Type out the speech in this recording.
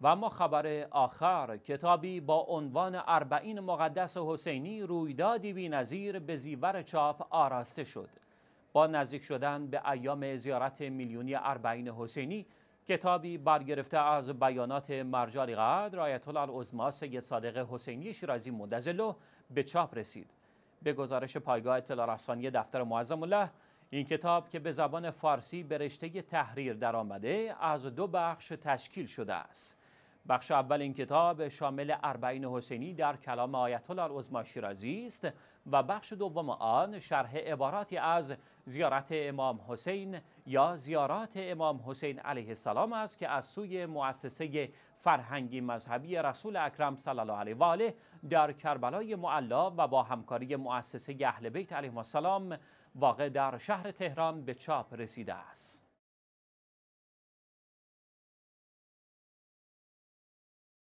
و اما خبر آخر کتابی با عنوان اربعین مقدس حسینی رویدادی نظیر به زیور چاپ آراسته شد با نزدیک شدن به ایام زیارت میلیونی اربعین حسینی کتابی برگرفته از بیانات مرجع قدر آیت الله سید صادق حسینی شیرازی مدزلو به چاپ رسید به گزارش پایگاه اطلاع رسانی دفتر معظم الله این کتاب که به زبان فارسی به رشته تحریر درآمده از دو بخش تشکیل شده است بخش اول این کتاب شامل اربعین حسینی در کلام آیت الله العظما شیرازی است و بخش دوم آن شرح عباراتی از زیارت امام حسین یا زیارات امام حسین علیه السلام است که از سوی مؤسسه فرهنگی مذهبی رسول اکرم صلی الله علیه و آله در کربلای معلا و با همکاری مؤسسه اهل بیت علیهم السلام واقع در شهر تهران به چاپ رسیده است.